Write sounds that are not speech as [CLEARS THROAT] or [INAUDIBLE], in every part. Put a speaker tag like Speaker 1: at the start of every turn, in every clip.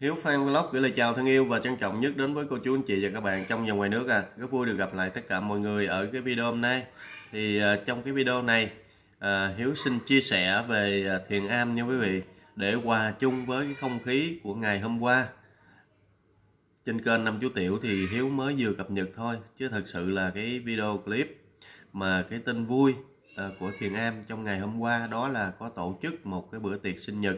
Speaker 1: Hiếu fan Vlog gửi lời chào thân yêu và trân trọng nhất đến với cô chú anh chị và các bạn trong và ngoài nước à. Rất vui được gặp lại tất cả mọi người ở cái video hôm nay. Thì uh, trong cái video này uh, Hiếu xin chia sẻ về uh, thiền am nha quý vị để hòa chung với cái không khí của ngày hôm qua. Trên kênh Năm Chú Tiểu thì Hiếu mới vừa cập nhật thôi chứ thật sự là cái video clip mà cái tin vui uh, của thiền am trong ngày hôm qua đó là có tổ chức một cái bữa tiệc sinh nhật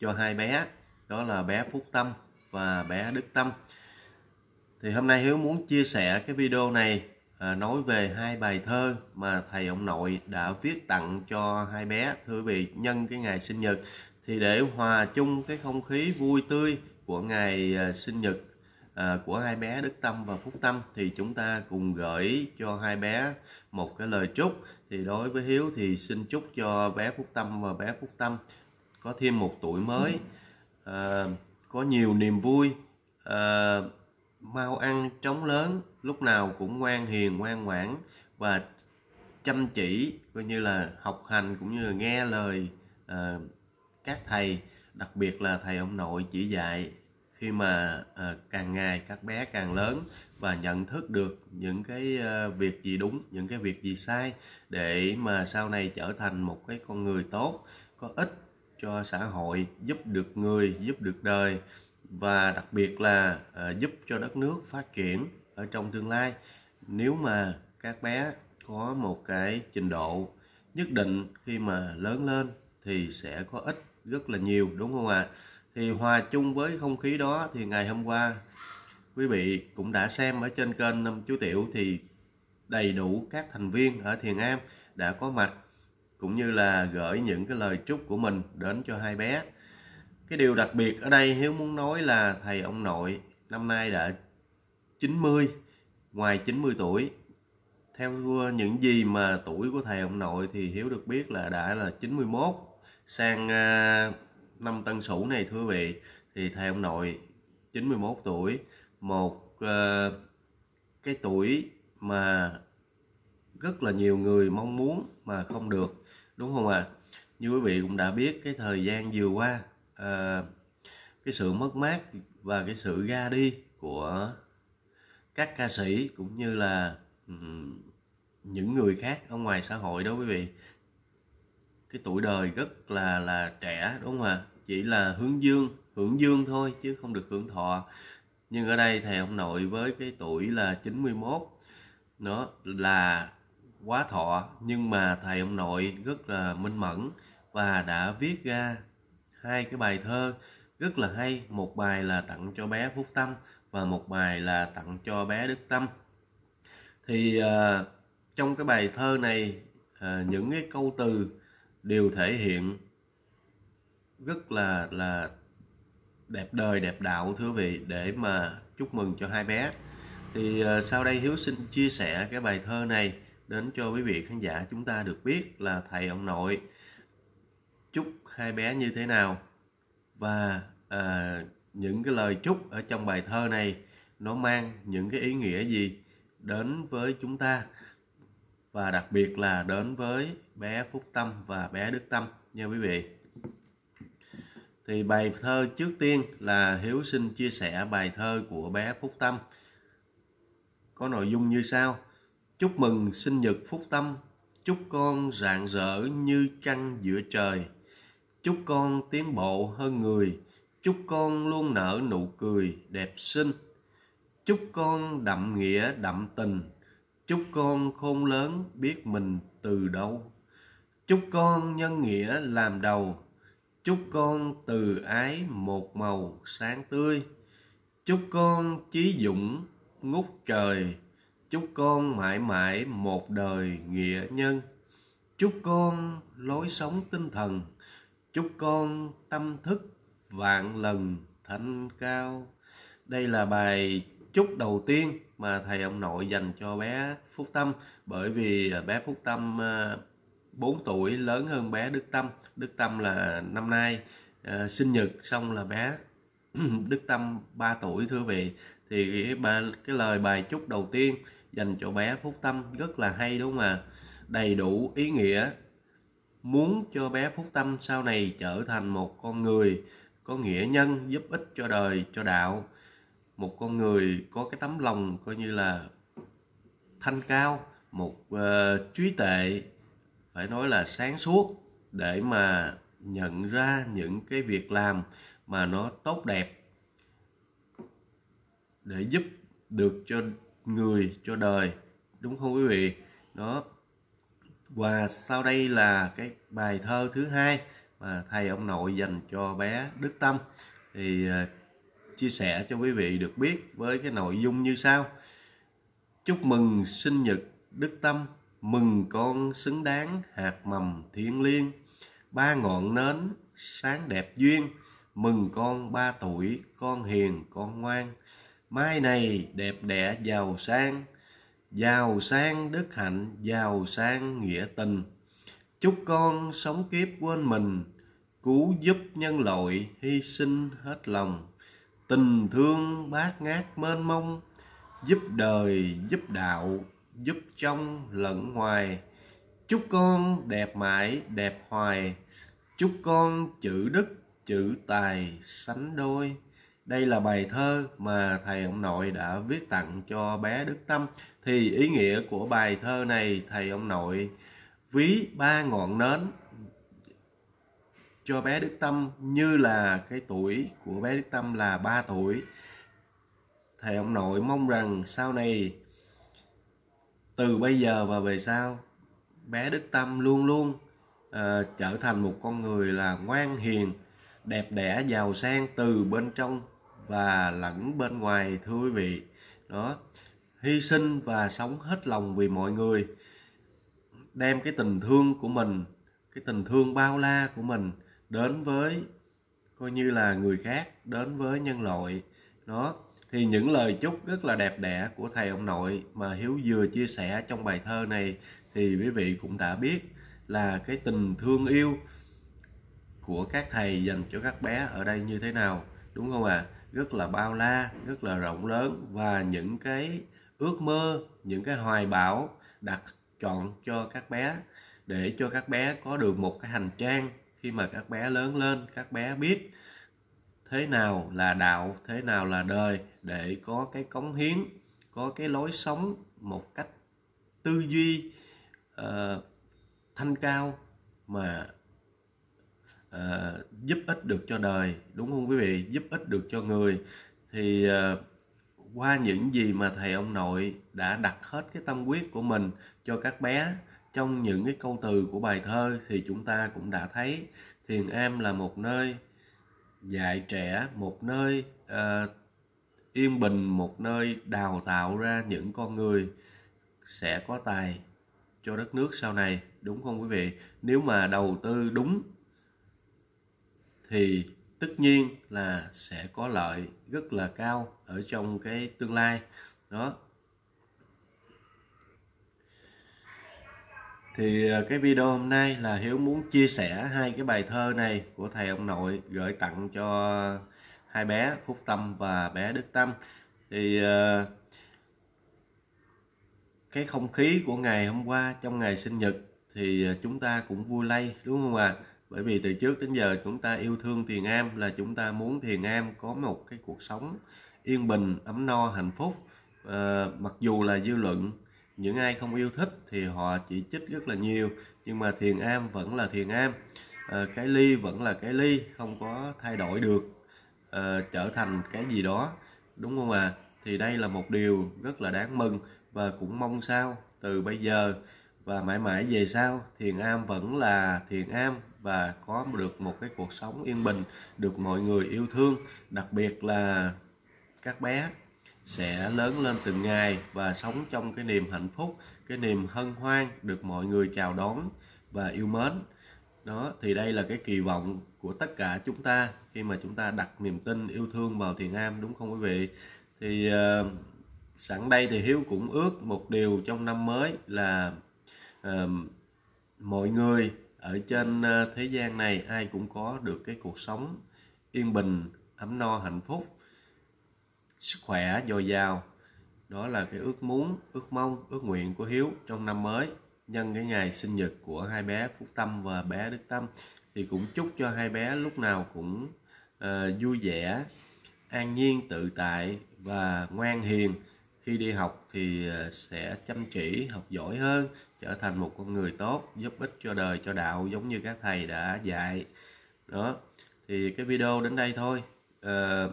Speaker 1: cho hai bé đó là bé Phúc Tâm và bé Đức Tâm thì hôm nay Hiếu muốn chia sẻ cái video này à, nói về hai bài thơ mà thầy ông nội đã viết tặng cho hai bé thưa quý vị nhân cái ngày sinh nhật thì để hòa chung cái không khí vui tươi của ngày à, sinh nhật à, của hai bé Đức Tâm và Phúc Tâm thì chúng ta cùng gửi cho hai bé một cái lời chúc thì đối với Hiếu thì xin chúc cho bé Phúc Tâm và bé Phúc Tâm có thêm một tuổi mới ừ à, có nhiều niềm vui à, mau ăn trống lớn lúc nào cũng ngoan hiền ngoan ngoãn và chăm chỉ coi như là học hành cũng như là nghe lời à, các thầy đặc biệt là thầy ông nội chỉ dạy khi mà à, càng ngày các bé càng lớn và nhận thức được những cái à, việc gì đúng những cái việc gì sai để mà sau này trở thành một cái con người tốt có ích cho xã hội giúp được người giúp được đời và đặc biệt là à, giúp cho đất nước phát triển ở trong tương lai nếu mà các bé có một cái trình độ nhất định khi mà lớn lên thì sẽ có ích rất là nhiều đúng không ạ à? thì hòa chung với không khí đó thì ngày hôm qua quý vị cũng đã xem ở trên kênh năm chú tiểu thì đầy đủ các thành viên ở thiền am đã có mặt cũng như là gửi những cái lời chúc của mình đến cho hai bé cái điều đặc biệt ở đây hiếu muốn nói là thầy ông nội năm nay đã 90 ngoài 90 tuổi theo những gì mà tuổi của thầy ông nội thì hiếu được biết là đã là 91 sang à, năm tân sửu này thưa vị thì thầy ông nội 91 tuổi một à, cái tuổi mà rất là nhiều người mong muốn mà không được đúng không ạ à? như quý vị cũng đã biết cái thời gian vừa qua à, cái sự mất mát và cái sự ra đi của các ca sĩ cũng như là những người khác ở ngoài xã hội đó quý vị cái tuổi đời rất là là trẻ đúng không ạ à? chỉ là hướng dương hưởng dương thôi chứ không được hưởng thọ nhưng ở đây thầy ông nội với cái tuổi là 91 nó là quá thọ nhưng mà thầy ông nội rất là minh mẫn và đã viết ra hai cái bài thơ rất là hay một bài là tặng cho bé phúc tâm và một bài là tặng cho bé đức tâm thì uh, trong cái bài thơ này uh, những cái câu từ đều thể hiện rất là là đẹp đời đẹp đạo thưa vị để mà chúc mừng cho hai bé thì uh, sau đây hiếu xin chia sẻ cái bài thơ này đến cho quý vị khán giả chúng ta được biết là thầy ông nội chúc hai bé như thế nào và à, những cái lời chúc ở trong bài thơ này nó mang những cái ý nghĩa gì đến với chúng ta và đặc biệt là đến với bé Phúc Tâm và bé Đức Tâm nha quý vị. Thì bài thơ trước tiên là Hiếu xin chia sẻ bài thơ của bé Phúc Tâm có nội dung như sau. Chúc mừng sinh nhật Phúc Tâm, chúc con rạng rỡ như trăng giữa trời. Chúc con tiến bộ hơn người, chúc con luôn nở nụ cười đẹp xinh. Chúc con đậm nghĩa đậm tình, chúc con khôn lớn biết mình từ đâu. Chúc con nhân nghĩa làm đầu, chúc con từ ái một màu sáng tươi. Chúc con chí dũng ngút trời chúc con mãi mãi một đời nghĩa nhân chúc con lối sống tinh thần chúc con tâm thức vạn lần thanh cao đây là bài chúc đầu tiên mà thầy ông nội dành cho bé Phúc Tâm bởi vì bé Phúc Tâm 4 ờ, tuổi lớn hơn bé Đức Tâm Đức Tâm là năm nay ờ, sinh nhật xong là bé [CLEARS THROAT] Đức Tâm 3 tuổi thưa vị thì cái, cái lời bài chúc đầu tiên dành cho bé Phúc Tâm rất là hay đúng không ạ? À? Đầy đủ ý nghĩa. Muốn cho bé Phúc Tâm sau này trở thành một con người có nghĩa nhân giúp ích cho đời, cho đạo. Một con người có cái tấm lòng coi như là thanh cao, một uh, trí tệ phải nói là sáng suốt để mà nhận ra những cái việc làm mà nó tốt đẹp để giúp được cho người cho đời đúng không quý vị đó và sau đây là cái bài thơ thứ hai mà thầy ông nội dành cho bé Đức Tâm thì à, chia sẻ cho quý vị được biết với cái nội dung như sau chúc mừng sinh nhật Đức Tâm mừng con xứng đáng hạt mầm thiêng liêng ba ngọn nến sáng đẹp duyên mừng con ba tuổi con hiền con ngoan mai này đẹp đẽ giàu sang giàu sang đức hạnh giàu sang nghĩa tình chúc con sống kiếp quên mình cứu giúp nhân loại hy sinh hết lòng tình thương bát ngát mênh mông giúp đời giúp đạo giúp trong lẫn ngoài chúc con đẹp mãi đẹp hoài chúc con chữ đức chữ tài sánh đôi đây là bài thơ mà thầy ông nội đã viết tặng cho bé Đức Tâm. Thì ý nghĩa của bài thơ này thầy ông nội ví ba ngọn nến cho bé Đức Tâm như là cái tuổi của bé Đức Tâm là 3 tuổi. Thầy ông nội mong rằng sau này từ bây giờ và về sau bé Đức Tâm luôn luôn uh, trở thành một con người là ngoan hiền, đẹp đẽ, giàu sang từ bên trong và lẫn bên ngoài thưa quý vị đó hy sinh và sống hết lòng vì mọi người đem cái tình thương của mình cái tình thương bao la của mình đến với coi như là người khác đến với nhân loại đó thì những lời chúc rất là đẹp đẽ của thầy ông nội mà hiếu vừa chia sẻ trong bài thơ này thì quý vị cũng đã biết là cái tình thương yêu của các thầy dành cho các bé ở đây như thế nào đúng không ạ à? rất là bao la rất là rộng lớn và những cái ước mơ những cái hoài bão đặt chọn cho các bé để cho các bé có được một cái hành trang khi mà các bé lớn lên các bé biết thế nào là đạo thế nào là đời để có cái cống hiến có cái lối sống một cách tư duy uh, thanh cao mà Ờ, giúp ích được cho đời đúng không quý vị giúp ích được cho người thì à, qua những gì mà thầy ông nội đã đặt hết cái tâm quyết của mình cho các bé trong những cái câu từ của bài thơ thì chúng ta cũng đã thấy thiền am là một nơi dạy trẻ một nơi uh, yên bình một nơi đào tạo ra những con người sẽ có tài cho đất nước sau này đúng không quý vị nếu mà đầu tư đúng thì tất nhiên là sẽ có lợi rất là cao ở trong cái tương lai đó thì à, cái video hôm nay là hiếu muốn chia sẻ hai cái bài thơ này của thầy ông nội gửi tặng cho hai bé phúc tâm và bé đức tâm thì à, cái không khí của ngày hôm qua trong ngày sinh nhật thì à, chúng ta cũng vui lây đúng không ạ à? bởi vì từ trước đến giờ chúng ta yêu thương thiền am là chúng ta muốn thiền am có một cái cuộc sống yên bình ấm no hạnh phúc à, mặc dù là dư luận những ai không yêu thích thì họ chỉ trích rất là nhiều nhưng mà thiền am vẫn là thiền am à, cái ly vẫn là cái ly không có thay đổi được à, trở thành cái gì đó đúng không ạ à? thì đây là một điều rất là đáng mừng và cũng mong sao từ bây giờ và mãi mãi về sau thiền am vẫn là thiền am và có được một cái cuộc sống yên bình được mọi người yêu thương đặc biệt là các bé sẽ lớn lên từng ngày và sống trong cái niềm hạnh phúc cái niềm hân hoan được mọi người chào đón và yêu mến đó thì đây là cái kỳ vọng của tất cả chúng ta khi mà chúng ta đặt niềm tin yêu thương vào thiền am đúng không quý vị thì uh, sẵn đây thì hiếu cũng ước một điều trong năm mới là mọi người ở trên ờ, thế gian này ai cũng có được cái cuộc sống yên bình ấm no hạnh phúc sức khỏe dồi dào đó là cái ước muốn ước mong ước nguyện của hiếu trong năm mới nhân cái ngày sinh nhật của hai bé phúc tâm và bé đức tâm thì cũng chúc cho hai bé lúc nào cũng uh, vui vẻ an nhiên tự tại và ngoan hiền khi đi học thì ờ, sẽ chăm chỉ học giỏi hơn trở thành một con người tốt giúp ích cho đời cho đạo giống như các thầy đã dạy đó thì cái video đến đây thôi à,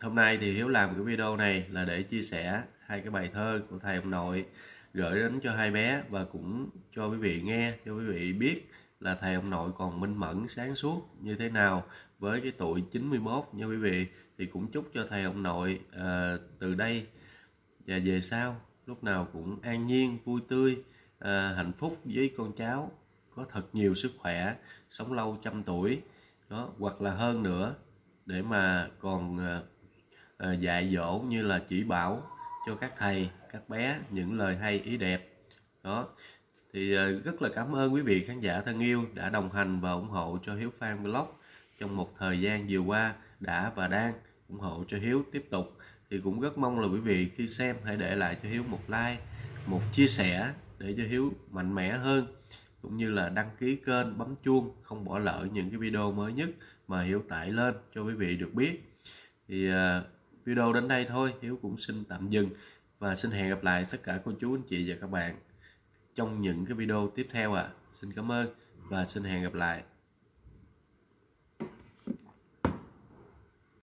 Speaker 1: hôm nay thì hiếu làm cái video này là để chia sẻ hai cái bài thơ của thầy ông nội gửi đến cho hai bé và cũng cho quý vị nghe cho quý vị biết là thầy ông nội còn minh mẫn sáng suốt như thế nào với cái tuổi 91 nha quý vị thì cũng chúc cho thầy ông nội uh, từ đây và về sau lúc nào cũng an nhiên vui tươi à, hạnh phúc với con cháu có thật nhiều sức khỏe sống lâu trăm tuổi đó hoặc là hơn nữa để mà còn à, à, dạy dỗ như là chỉ bảo cho các thầy các bé những lời hay ý đẹp đó thì à, rất là cảm ơn quý vị khán giả thân yêu đã đồng hành và ủng hộ cho Hiếu Fan Blog trong một thời gian vừa qua đã và đang ủng hộ cho Hiếu tiếp tục thì cũng rất mong là quý vị khi xem hãy để lại cho hiếu một like một chia sẻ để cho hiếu mạnh mẽ hơn cũng như là đăng ký kênh bấm chuông không bỏ lỡ những cái video mới nhất mà hiếu tải lên cho quý vị được biết thì à, video đến đây thôi hiếu cũng xin tạm dừng và xin hẹn gặp lại tất cả cô chú anh chị và các bạn trong những cái video tiếp theo ạ à. xin cảm ơn và xin hẹn gặp lại